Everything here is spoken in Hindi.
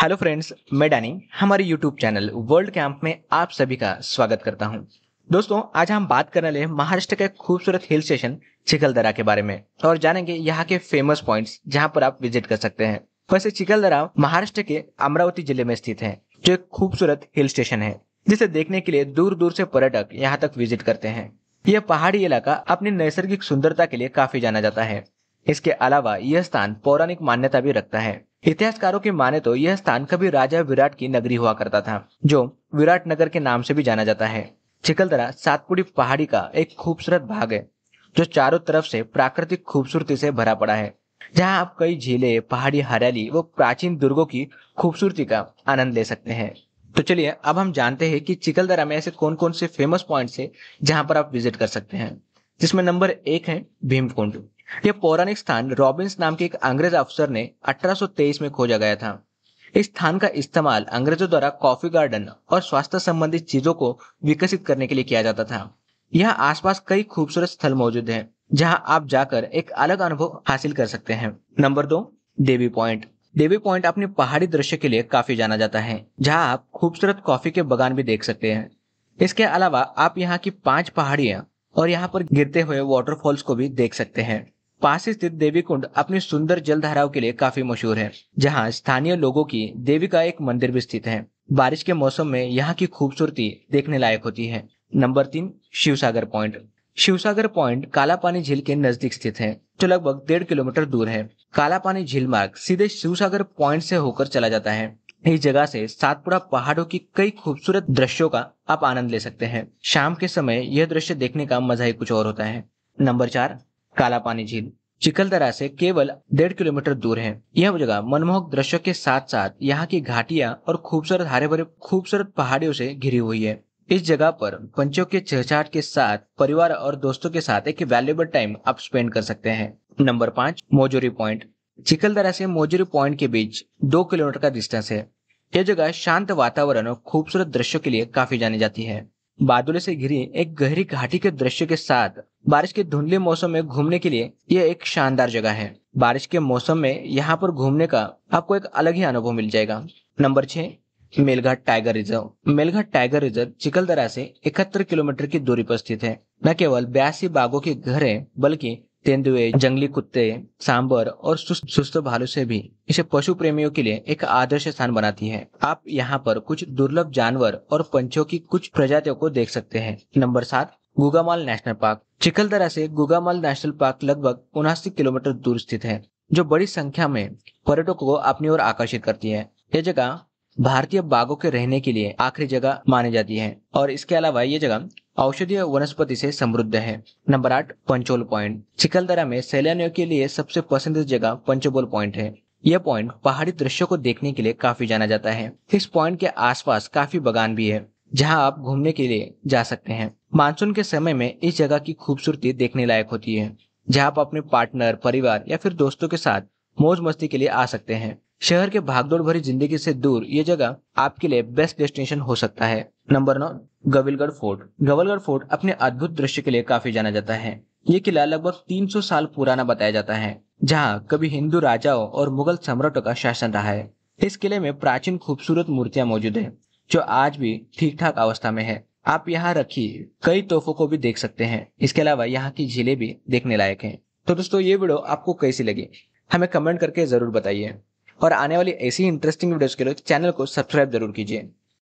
हेलो फ्रेंड्स मैं डैनी हमारे यूट्यूब चैनल वर्ल्ड कैंप में आप सभी का स्वागत करता हूं दोस्तों आज हम बात करने लगे महाराष्ट्र के खूबसूरत हिल स्टेशन चिकलदरा के बारे में और जानेंगे यहाँ के फेमस पॉइंट्स जहाँ पर आप विजिट कर सकते हैं वैसे चिकलदरा महाराष्ट्र के अमरावती जिले में स्थित है जो एक खूबसूरत हिल स्टेशन है जिसे देखने के लिए दूर दूर से पर्यटक यहाँ तक विजिट करते हैं यह पहाड़ी इलाका अपनी नैसर्गिक सुंदरता के लिए काफी जाना जाता है इसके अलावा यह स्थान पौराणिक मान्यता भी रखता है इतिहासकारों की माने तो यह स्थान कभी राजा विराट की नगरी हुआ करता था जो विराट नगर के नाम से भी जाना जाता है चिकलदरा सातपुड़ी पहाड़ी का एक खूबसूरत भाग है जो चारों तरफ से प्राकृतिक खूबसूरती से भरा पड़ा है जहां आप कई झीले पहाड़ी हरियाली व प्राचीन दुर्गों की खूबसूरती का आनंद ले सकते हैं तो चलिए अब हम जानते हैं कि चिकलदरा में ऐसे कौन कौन से फेमस पॉइंट्स है जहां पर आप विजिट कर सकते हैं जिसमें नंबर एक है भीमकुंड यह पौराणिक स्थान रॉबिन्स नाम के एक अंग्रेज अफसर ने 1823 में खोजा गया था इस स्थान का इस्तेमाल अंग्रेजों द्वारा कॉफी गार्डन और स्वास्थ्य संबंधित चीजों को विकसित करने के लिए किया जाता था यहाँ आसपास कई खूबसूरत स्थल मौजूद हैं जहाँ आप जाकर एक अलग अनुभव हासिल कर सकते हैं नंबर दो देवी पॉइंट देवी पॉइंट अपने पहाड़ी दृश्य के लिए काफी जाना जाता है जहाँ आप खूबसूरत कॉफी के बगान भी देख सकते हैं इसके अलावा आप यहाँ की पांच पहाड़ियाँ और यहाँ पर गिरते हुए वाटरफॉल्स को भी देख सकते हैं पास स्थित देवी कुंड अपनी सुंदर जल धाराओं के लिए काफी मशहूर है जहाँ स्थानीय लोगों की देवी का एक मंदिर भी स्थित है बारिश के मौसम में यहाँ की खूबसूरती देखने लायक होती है नंबर तीन शिवसागर पॉइंट शिवसागर पॉइंट कालापानी झील के नजदीक स्थित है जो लगभग डेढ़ किलोमीटर दूर है कालापानी झील मार्ग सीधे शिवसागर पॉइंट से होकर चला जाता है इस जगह से सातपुड़ा पहाड़ों की कई खूबसूरत दृश्यों का आप आनंद ले सकते हैं शाम के समय यह दृश्य देखने का मजा ही कुछ और होता है नंबर चार कालापानी झील दरा से केवल डेढ़ किलोमीटर दूर है यह जगह मनमोहक दृश्यों के साथ साथ यहाँ की घाटिया और खूबसूरत हरे भरे खूबसूरत पहाड़ियों से घिरी हुई है इस जगह पर पंचों के चहचाट के साथ परिवार और दोस्तों के साथ एक वैल्यूबल टाइम आप स्पेंड कर सकते हैं नंबर पांच मोजोरी पॉइंट दरा से मोजोरी पॉइंट के बीच दो किलोमीटर का डिस्टेंस है यह जगह शांत वातावरण और खूबसूरत दृश्यों के लिए काफी जानी जाती है बादलों से घिरी एक गहरी घाटी के दृश्य के साथ बारिश के धुंधले मौसम में घूमने के लिए यह एक शानदार जगह है बारिश के मौसम में यहाँ पर घूमने का आपको एक अलग ही अनुभव मिल जाएगा नंबर छह Melghat tiger reserve Melghat tiger reserve Chikhaldara से इकहत्तर किलोमीटर की दूरी पर स्थित है न केवल बयासी बाघों के घर है बल्कि तेंदुए जंगली कुत्ते सांबर और सुस्त, भालू से भी इसे पशु प्रेमियों के लिए एक आदर्श स्थान बनाती है आप यहाँ पर कुछ दुर्लभ जानवर और पंचों की कुछ प्रजातियों को देख सकते हैं नंबर सात गुगामाल नेशनल पार्क चिकलदरा से गुगामाल नेशनल पार्क लगभग उनासी किलोमीटर दूर स्थित है जो बड़ी संख्या में पर्यटकों को अपनी ओर आकर्षित करती है यह जगह भारतीय बाघों के रहने के लिए आखिरी जगह मानी जाती है और इसके अलावा ये जगह औषधीय वनस्पति से समृद्ध है नंबर आठ पंचोल पॉइंट चिकलदरा में सैलानियों के लिए सबसे पसंदीदा जगह पंचोबोल पॉइंट है यह पॉइंट पहाड़ी दृश्यों को देखने के लिए काफी जाना जाता है इस पॉइंट के आसपास काफी बगान भी है जहां आप घूमने के लिए जा सकते हैं मानसून के समय में इस जगह की खूबसूरती देखने लायक होती है जहां आप अपने पार्टनर परिवार या फिर दोस्तों के साथ मौज मस्ती के लिए आ सकते हैं शहर के भागदौड़ भरी जिंदगी से दूर ये जगह आपके लिए बेस्ट डेस्टिनेशन हो सकता है नंबर नौ गविलगढ़ फोर्ट गवलगढ़ फोर्ट अपने अद्भुत दृश्य के लिए काफी जाना जाता है ये किला लगभग 300 साल पुराना बताया जाता है जहाँ कभी हिंदू राजाओं और मुगल सम्राटों का शासन रहा है इस किले में प्राचीन खूबसूरत मूर्तियां मौजूद है जो आज भी ठीक ठाक अवस्था में है आप यहाँ रखी कई तोहफों को भी देख सकते हैं इसके अलावा यहाँ की झीलें भी देखने लायक हैं। तो दोस्तों ये वीडियो आपको कैसी लगी हमें कमेंट करके जरूर बताइए और आने वाली ऐसी इंटरेस्टिंग वीडियोस के लिए चैनल को सब्सक्राइब जरूर कीजिए